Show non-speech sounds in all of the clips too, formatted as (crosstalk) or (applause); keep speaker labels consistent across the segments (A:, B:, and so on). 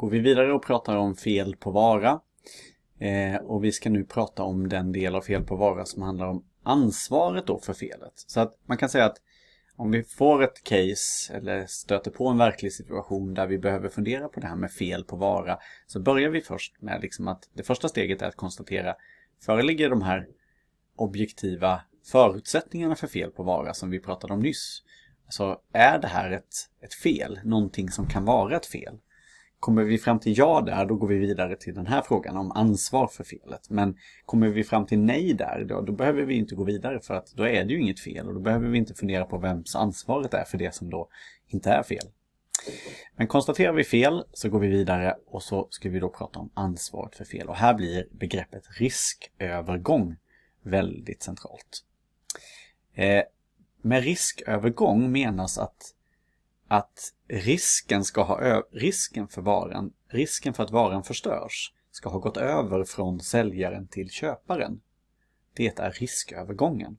A: går vi vidare och pratar om fel på vara. Eh, och vi ska nu prata om den del av fel på vara som handlar om ansvaret då för felet. Så att man kan säga att om vi får ett case eller stöter på en verklig situation där vi behöver fundera på det här med fel på vara så börjar vi först med liksom att det första steget är att konstatera föreligger de här objektiva förutsättningarna för fel på vara som vi pratade om nyss. så alltså, är det här ett, ett fel, någonting som kan vara ett fel? Kommer vi fram till ja där, då går vi vidare till den här frågan om ansvar för felet. Men kommer vi fram till nej där, då, då behöver vi inte gå vidare för att då är det ju inget fel och då behöver vi inte fundera på vems ansvaret är för det som då inte är fel. Men konstaterar vi fel så går vi vidare och så ska vi då prata om ansvaret för fel. Och här blir begreppet riskövergång väldigt centralt. Eh, med riskövergång menas att att risken, ska ha risken, för varan, risken för att varan förstörs ska ha gått över från säljaren till köparen. Det är riskövergången.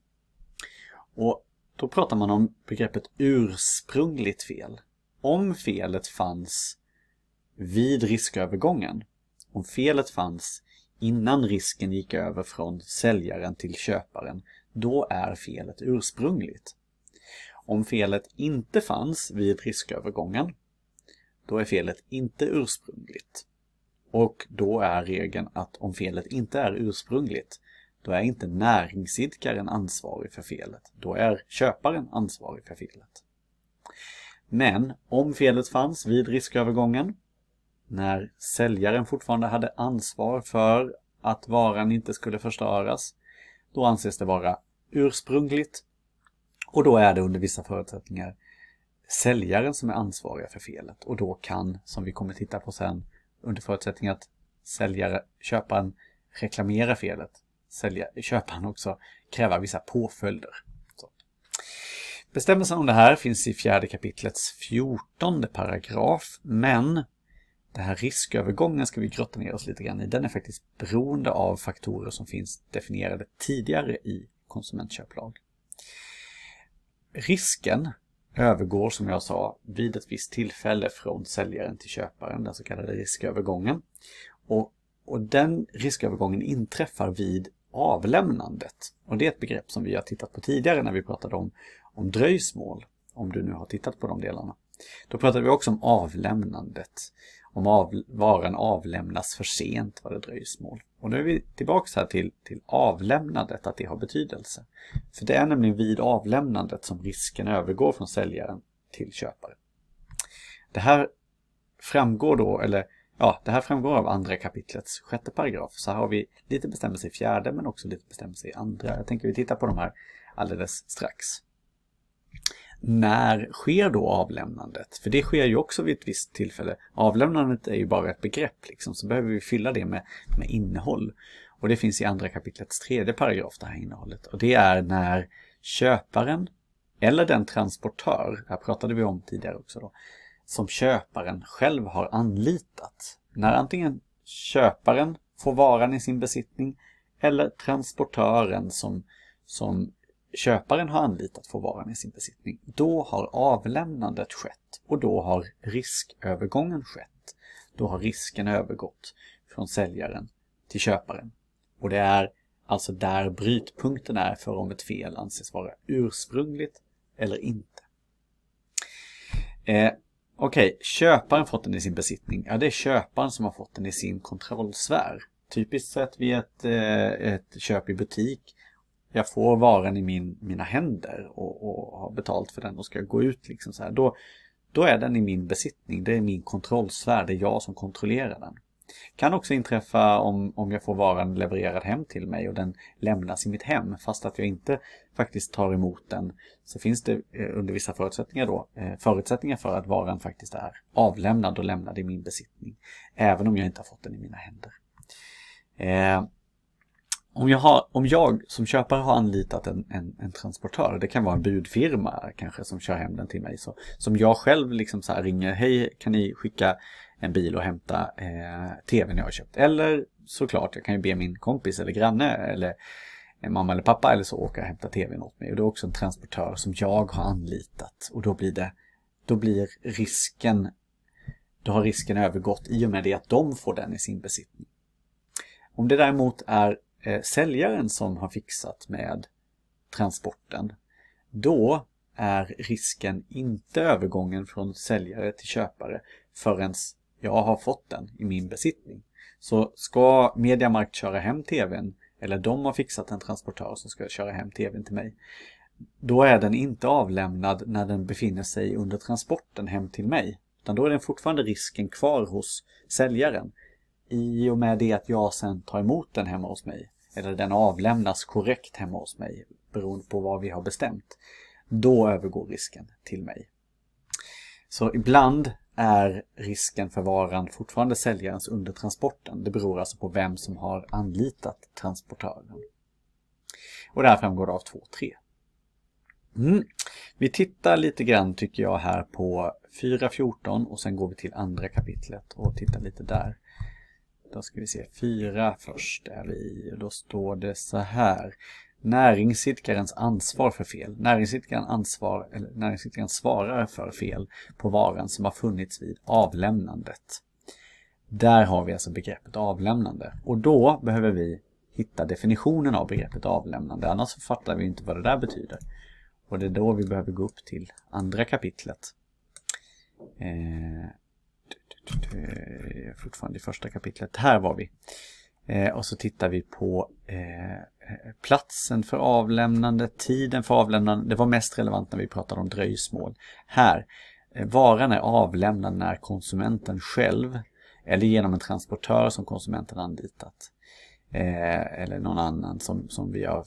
A: Och då pratar man om begreppet ursprungligt fel. Om felet fanns vid riskövergången, om felet fanns innan risken gick över från säljaren till köparen, då är felet ursprungligt. Om felet inte fanns vid riskövergången, då är felet inte ursprungligt. Och då är regeln att om felet inte är ursprungligt, då är inte näringsidkaren ansvarig för felet. Då är köparen ansvarig för felet. Men om felet fanns vid riskövergången, när säljaren fortfarande hade ansvar för att varan inte skulle förstöras, då anses det vara ursprungligt och då är det under vissa förutsättningar säljaren som är ansvarig för felet och då kan, som vi kommer titta på sen, under förutsättning att säljare, köparen reklamerar felet, sälja, köparen också kräva vissa påföljder. Så. Bestämmelsen om det här finns i fjärde kapitlets fjortonde paragraf, men den här riskövergången ska vi grotta ner oss lite grann i. Den är faktiskt beroende av faktorer som finns definierade tidigare i konsumentköplag. Risken övergår som jag sa vid ett visst tillfälle från säljaren till köparen, den så kallade riskövergången. Och, och den riskövergången inträffar vid avlämnandet. Och det är ett begrepp som vi har tittat på tidigare när vi pratade om, om dröjsmål, om du nu har tittat på de delarna. Då pratade vi också om avlämnandet om av, varan avlämnas för sent var det dröjsmål. Och nu är vi tillbaks här till, till avlämnandet, att det har betydelse. För det är nämligen vid avlämnandet som risken övergår från säljaren till köparen. Det här framgår då, eller ja, det här framgår av andra kapitlets sjätte paragraf. Så här har vi lite bestämmelse i fjärde men också lite bestämmelse i andra. Jag tänker vi tittar på de här alldeles strax när sker då avlämnandet? För det sker ju också vid ett visst tillfälle. Avlämnandet är ju bara ett begrepp, liksom, så behöver vi fylla det med, med innehåll. Och det finns i andra kapitlets tredje paragraf, det här innehållet. Och det är när köparen eller den transportör, det här pratade vi om tidigare också då, som köparen själv har anlitat. När antingen köparen får varan i sin besittning eller transportören som, som köparen har anlitat får varan i sin besittning, då har avlämnandet skett och då har riskövergången skett. Då har risken övergått från säljaren till köparen. Och det är alltså där brytpunkten är för om ett fel anses vara ursprungligt eller inte. Eh, Okej, okay. köparen fått den i sin besittning. Ja, det är köparen som har fått den i sin kontrollsfär. Typiskt sett vid ett, eh, ett köp i butik jag får varan i min, mina händer och, och har betalt för den och ska gå ut liksom så här, då, då är den i min besittning. Det är min kontrollsfär, det är jag som kontrollerar den. Kan också inträffa om, om jag får varan levererad hem till mig och den lämnas i mitt hem fast att jag inte faktiskt tar emot den så finns det eh, under vissa förutsättningar då eh, förutsättningar för att varan faktiskt är avlämnad och lämnad i min besittning även om jag inte har fått den i mina händer. Eh, om jag, har, om jag som köpare har anlitat en, en, en, transportör, det kan vara en budfirma kanske som kör hem den till mig, så, som jag själv liksom så ringer, hej kan ni skicka en bil och hämta eh, tvn jag har köpt? Eller såklart, jag kan ju be min kompis eller granne eller mamma eller pappa eller så åka och hämta tvn åt mig. Och det är också en transportör som jag har anlitat och då blir det, då blir risken, då har risken övergått i och med det att de får den i sin besittning. Om det däremot är Eh, säljaren som har fixat med transporten, då är risken inte övergången från säljare till köpare förrän jag har fått den i min besittning. Så ska Mediamarkt köra hem tvn, eller de har fixat en transportör som ska köra hem tvn till mig, då är den inte avlämnad när den befinner sig under transporten hem till mig. Utan då är den fortfarande risken kvar hos säljaren i och med det att jag sen tar emot den hemma hos mig, eller den avlämnas korrekt hemma hos mig, beroende på vad vi har bestämt, då övergår risken till mig. Så ibland är risken för varan fortfarande säljarens under transporten. Det beror alltså på vem som har anlitat transportören. Och det här framgår av 2.3. Mm. Vi tittar lite grann tycker jag här på 4.14 och sen går vi till andra kapitlet och tittar lite där. Då ska vi se, fyra först är vi i. Då står det så här. Näringsidkarens ansvar för fel. Näringsidkaren, ansvar, eller näringsidkaren svarar för fel på varan som har funnits vid avlämnandet. Där har vi alltså begreppet avlämnande. Och då behöver vi hitta definitionen av begreppet avlämnande, annars fattar vi inte vad det där betyder. Och det är då vi behöver gå upp till andra kapitlet. Eh, fortfarande i första kapitlet. Här var vi. Eh, och så tittar vi på eh, platsen för avlämnande, tiden för avlämnande. Det var mest relevant när vi pratade om dröjsmål. Här, eh, varan är avlämnad när konsumenten själv eller genom en transportör som konsumenten anlitat. eller någon annan som, som vi har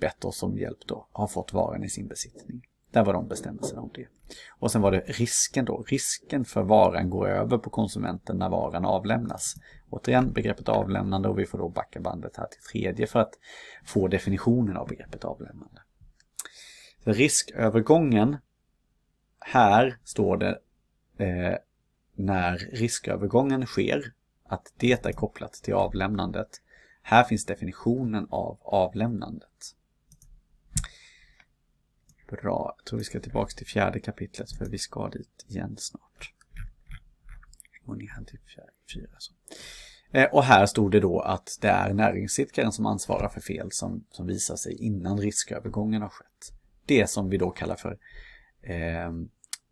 A: bett oss om hjälp då, har fått varan i sin besittning. Där var de bestämmelserna om det. Och sen var det risken då. Risken för varan går över på konsumenten när varan avlämnas. Återigen begreppet avlämnande och vi får då backa bandet här till tredje för att få definitionen av begreppet avlämnande. För riskövergången, här står det eh, när riskövergången sker, att det är kopplat till avlämnandet. Här finns definitionen av avlämnandet. Bra, jag tror vi ska tillbaka till fjärde kapitlet för vi ska dit igen snart. Går ner till fyra så. Eh, och här stod det då att det är näringsidkaren som ansvarar för fel som, som visar sig innan riskövergången har skett. Det som vi då kallar för eh,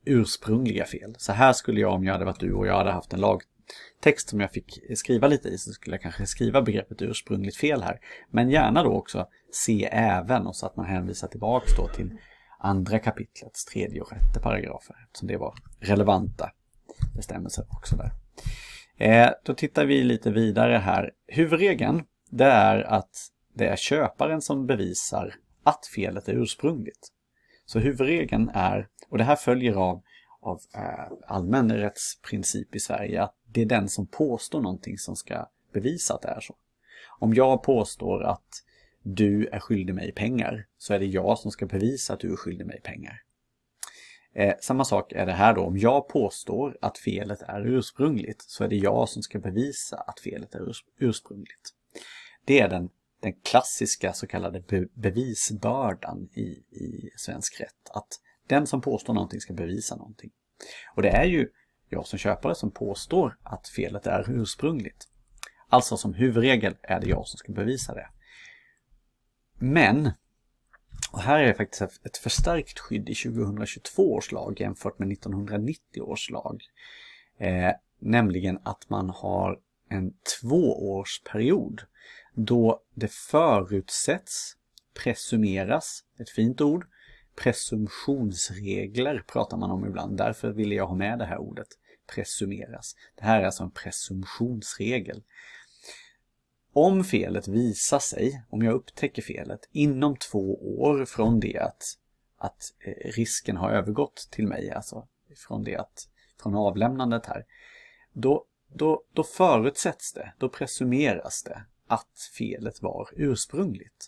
A: ursprungliga fel. Så här skulle jag, om jag hade varit du och jag hade haft en lagtext som jag fick skriva lite i, så skulle jag kanske skriva begreppet ursprungligt fel här. Men gärna då också se även och så att man hänvisar tillbaks då till andra kapitlets tredje och sjätte paragrafer eftersom det var relevanta bestämmelser också där. Eh, då tittar vi lite vidare här. Huvudregeln det är att det är köparen som bevisar att felet är ursprungligt. Så huvudregeln är, och det här följer av, av eh, allmän rättsprincip i Sverige, att det är den som påstår någonting som ska bevisa att det är så. Om jag påstår att du är skyldig mig pengar så är det jag som ska bevisa att du är skyldig mig pengar. Eh, samma sak är det här då, om jag påstår att felet är ursprungligt så är det jag som ska bevisa att felet är ursprungligt. Det är den, den klassiska så kallade be bevisbördan i, i svensk rätt, att den som påstår någonting ska bevisa någonting. Och det är ju jag som köpare som påstår att felet är ursprungligt. Alltså som huvudregel är det jag som ska bevisa det. Men, och här är det faktiskt ett förstärkt skydd i 2022 års lag jämfört med 1990 års lag. Eh, nämligen att man har en tvåårsperiod då det förutsätts, presumeras, ett fint ord, presumtionsregler pratar man om ibland. Därför ville jag ha med det här ordet, presumeras. Det här är alltså en presumtionsregel om felet visar sig, om jag upptäcker felet, inom två år från det att, att eh, risken har övergått till mig, alltså från, det att, från avlämnandet här, då, då, då förutsätts det, då presumeras det att felet var ursprungligt.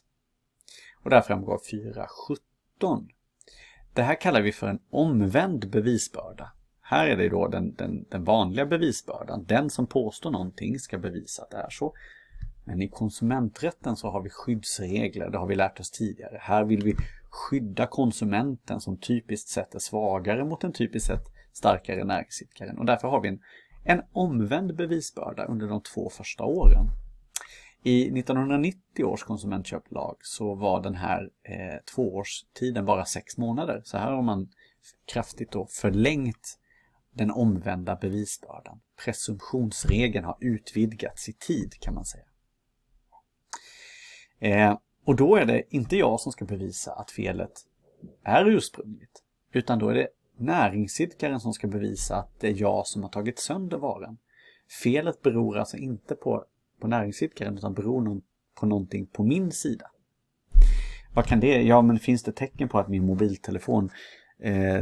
A: Och där framgår 4.17. Det här kallar vi för en omvänd bevisbörda. Här är det då den, den, den vanliga bevisbördan. Den som påstår någonting ska bevisa att det är så. Men i konsumenträtten så har vi skyddsregler, det har vi lärt oss tidigare. Här vill vi skydda konsumenten som typiskt sett är svagare mot en typiskt sett starkare näringsidkaren. Och därför har vi en, en omvänd bevisbörda under de två första åren. I 1990 års konsumentköplag så var den här eh, tvåårstiden bara sex månader. Så här har man kraftigt då förlängt den omvända bevisbördan. Presumtionsregeln har utvidgats i tid kan man säga. Eh, och då är det inte jag som ska bevisa att felet är ursprungligt, utan då är det näringsidkaren som ska bevisa att det är jag som har tagit sönder varan. Felet beror alltså inte på, på näringsidkaren utan beror någon, på någonting på min sida. Vad kan det? Ja, men finns det tecken på att min mobiltelefon eh,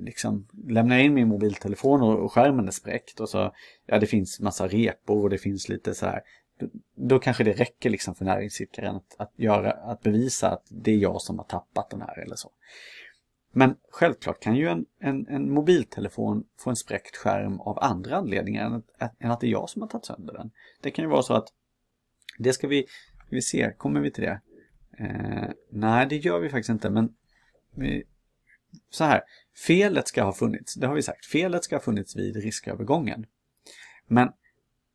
A: liksom lämnar in min mobiltelefon och, och skärmen är spräckt och så ja, det finns massa repor och det finns lite så här då kanske det räcker liksom för näringsidkaren att, att, göra, att bevisa att det är jag som har tappat den här eller så. Men självklart kan ju en, en, en mobiltelefon få en spräckt skärm av andra anledningar än att, än att det är jag som har tagit sönder den. Det kan ju vara så att det ska vi, vi se, kommer vi till det? Eh, nej, det gör vi faktiskt inte, men vi, så här, felet ska ha funnits, det har vi sagt, felet ska ha funnits vid riskövergången. Men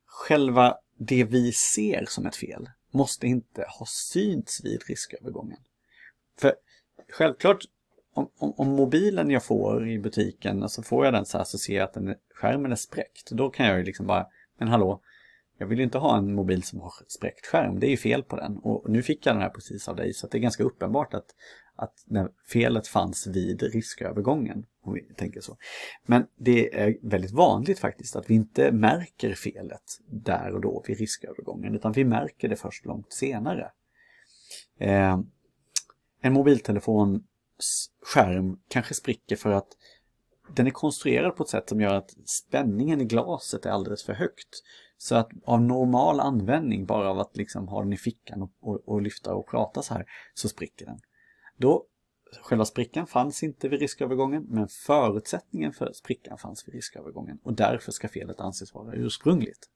A: själva det vi ser som ett fel måste inte ha synts vid riskövergången. För självklart, om, om, om mobilen jag får i butiken så alltså får jag den så här så ser jag att den, skärmen är spräckt. Då kan jag ju liksom bara, men hallå, jag vill ju inte ha en mobil som har spräckt skärm, det är ju fel på den. Och nu fick jag den här precis av dig så att det är ganska uppenbart att att när felet fanns vid riskövergången, om vi tänker så. Men det är väldigt vanligt faktiskt att vi inte märker felet där och då vid riskövergången, utan vi märker det först långt senare. Eh, en mobiltelefons skärm kanske spricker för att den är konstruerad på ett sätt som gör att spänningen i glaset är alldeles för högt. Så att av normal användning, bara av att liksom ha den i fickan och, och, och lyfta och prata så här, så spricker den. Då Själva sprickan fanns inte vid riskövergången, men förutsättningen för sprickan fanns vid riskövergången och därför ska felet anses vara ursprungligt.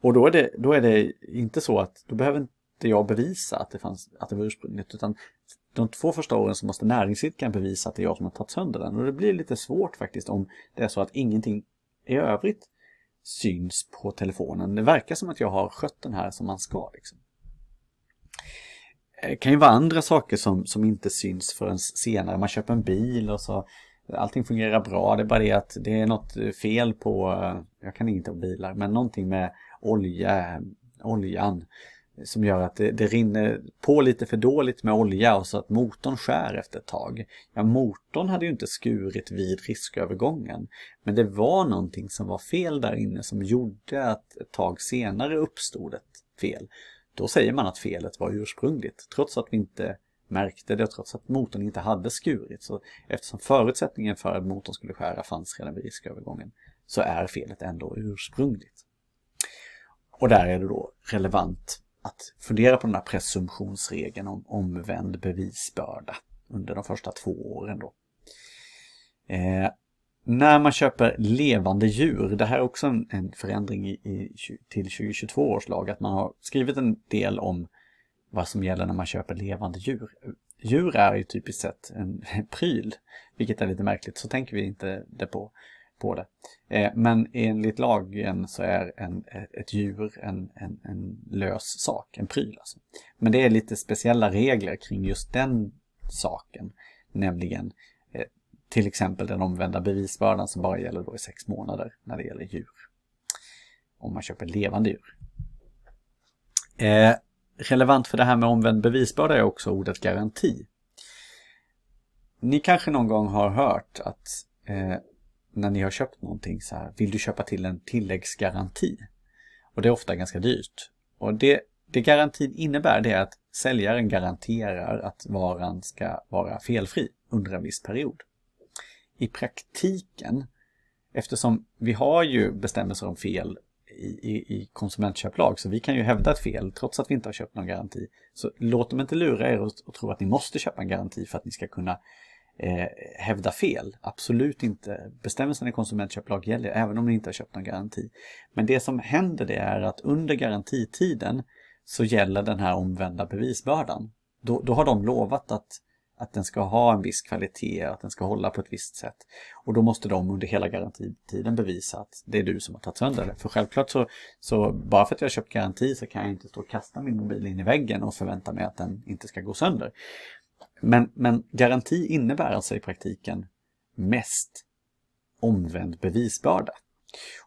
A: Och då är det, då är det inte så att, då behöver inte jag bevisa att det, fanns, att det var ursprungligt, utan de två första åren så måste näringsidkaren bevisa att det är jag som har tagit sönder den. Och det blir lite svårt faktiskt om det är så att ingenting i övrigt syns på telefonen. Det verkar som att jag har skött den här som man ska. Liksom. Eh, kan ju vara andra saker som, som inte syns förrän senare. Man köper en bil och så allting fungerar bra. Det är bara det att det är något fel på, eh, jag kan inte om bilar, men någonting med olja, oljan som gör att det, det, rinner på lite för dåligt med olja och så att motorn skär efter ett tag. Ja, motorn hade ju inte skurit vid riskövergången, men det var någonting som var fel där inne som gjorde att ett tag senare uppstod ett fel då säger man att felet var ursprungligt, trots att vi inte märkte det, trots att motorn inte hade skurits. Så eftersom förutsättningen för att motorn skulle skära fanns redan vid riskövergången så är felet ändå ursprungligt. Och där är det då relevant att fundera på den här presumtionsregeln om omvänd bevisbörda under de första två åren. Då. Eh, när man köper levande djur, det här är också en, en förändring i, i, till 2022 års lag, att man har skrivit en del om vad som gäller när man köper levande djur. Djur är ju typiskt sett en (laughs) pryl, vilket är lite märkligt, så tänker vi inte det på, på det. Eh, men enligt lagen så är en, eh, ett djur en, en, en lös sak, en pryl. Alltså. Men det är lite speciella regler kring just den saken, nämligen till exempel den omvända bevisbördan som bara gäller då i sex månader när det gäller djur. Om man köper levande djur. Eh, relevant för det här med omvänd bevisbörda är också ordet garanti. Ni kanske någon gång har hört att eh, när ni har köpt någonting så här, vill du köpa till en tilläggsgaranti? Och det är ofta ganska dyrt. Och det, det garantin innebär det är att säljaren garanterar att varan ska vara felfri under en viss period i praktiken, eftersom vi har ju bestämmelser om fel i, i, i konsumentköplag, så vi kan ju hävda ett fel trots att vi inte har köpt någon garanti. Så låt dem inte lura er och, och tro att ni måste köpa en garanti för att ni ska kunna eh, hävda fel. Absolut inte. Bestämmelsen i konsumentköplag gäller även om ni inte har köpt någon garanti. Men det som händer det är att under garantitiden så gäller den här omvända bevisbördan. Då, då har de lovat att att den ska ha en viss kvalitet, att den ska hålla på ett visst sätt. Och då måste de under hela garantitiden bevisa att det är du som har tagit sönder det. För självklart så, så bara för att jag har köpt garanti så kan jag inte stå och kasta min mobil in i väggen och förvänta mig att den inte ska gå sönder. Men, men garanti innebär alltså i praktiken mest omvänd bevisbörda.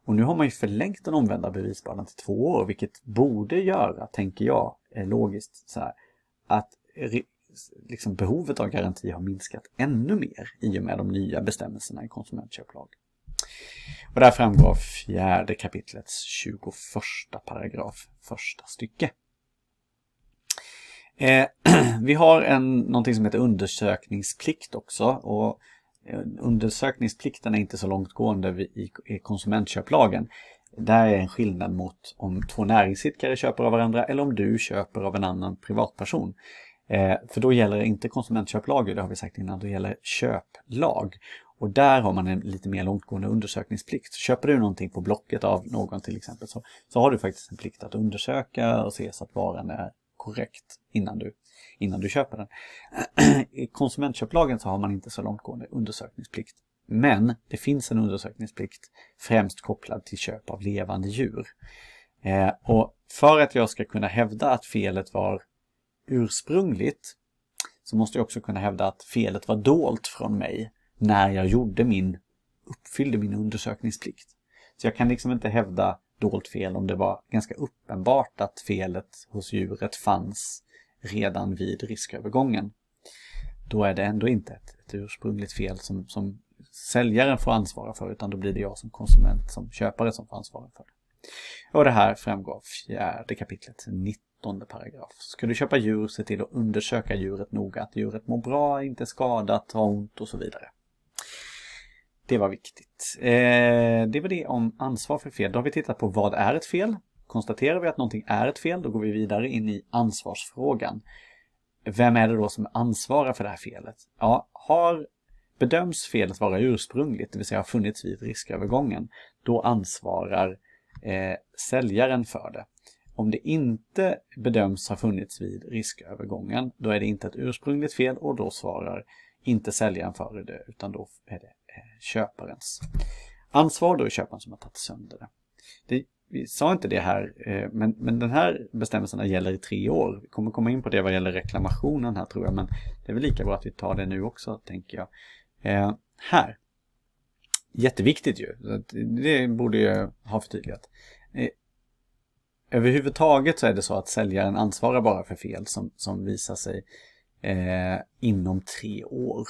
A: Och nu har man ju förlängt den omvända bevisbördan till två år, vilket borde göra, tänker jag, eh, logiskt så här, att liksom behovet av garanti har minskat ännu mer i och med de nya bestämmelserna i konsumentköplagen. Och där framgår fjärde kapitlets 21 paragraf, första stycke. Eh, (clears throat) vi har en, någonting som heter undersökningsplikt också. Och eh, undersökningsplikten är inte så långtgående i konsumentköplagen. Där är en skillnad mot om två näringsidkare köper av varandra eller om du köper av en annan privatperson. Eh, för då gäller inte konsumentköplagen, det har vi sagt innan, då gäller köplag. Och där har man en lite mer långtgående undersökningsplikt. Så köper du någonting på Blocket av någon till exempel så, så har du faktiskt en plikt att undersöka och se så att varan är korrekt innan du, innan du köper den. (clears throat) I konsumentköplagen så har man inte så långtgående undersökningsplikt. Men det finns en undersökningsplikt främst kopplad till köp av levande djur. Eh, och för att jag ska kunna hävda att felet var ursprungligt så måste jag också kunna hävda att felet var dolt från mig när jag gjorde min, uppfyllde min undersökningsplikt. Så jag kan liksom inte hävda dolt fel om det var ganska uppenbart att felet hos djuret fanns redan vid riskövergången. Då är det ändå inte ett, ett ursprungligt fel som, som säljaren får ansvara för utan då blir det jag som konsument, som köpare som får ansvara för det. Och det här framgår av fjärde kapitlet 19 åttonde paragraf. Ska du köpa djur, se till att undersöka djuret noga, att djuret mår bra, inte skadat, har ont och så vidare. Det var viktigt. Eh, det var det om ansvar för fel. Då har vi tittat på vad är ett fel? Konstaterar vi att någonting är ett fel, då går vi vidare in i ansvarsfrågan. Vem är det då som ansvarar för det här felet? Ja, har bedöms felet vara ursprungligt, det vill säga har funnits vid riskövergången, då ansvarar eh, säljaren för det. Om det inte bedöms ha funnits vid riskövergången, då är det inte ett ursprungligt fel och då svarar inte säljaren före det, utan då är det eh, köparens ansvar. Då är köparen som har tagit sönder det. det vi sa inte det här, eh, men, men den här bestämmelsen gäller i tre år. Vi kommer komma in på det vad gäller reklamationen här tror jag, men det är väl lika bra att vi tar det nu också, tänker jag. Eh, här. Jätteviktigt ju, det borde jag ha förtydligat. Eh, Överhuvudtaget så är det så att säljaren ansvarar bara för fel som, som visar sig eh, inom tre år.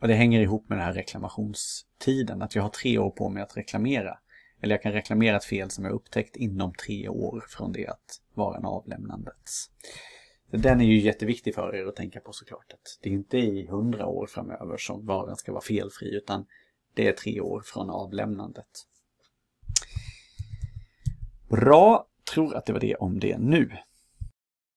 A: Och det hänger ihop med den här reklamationstiden, att jag har tre år på mig att reklamera. Eller jag kan reklamera ett fel som jag upptäckt inom tre år från det att varan avlämnandets. Den är ju jätteviktig för er att tänka på såklart. Att det är inte i hundra år framöver som varan ska vara felfri utan det är tre år från avlämnandet. Bra, tror att det var det om det nu.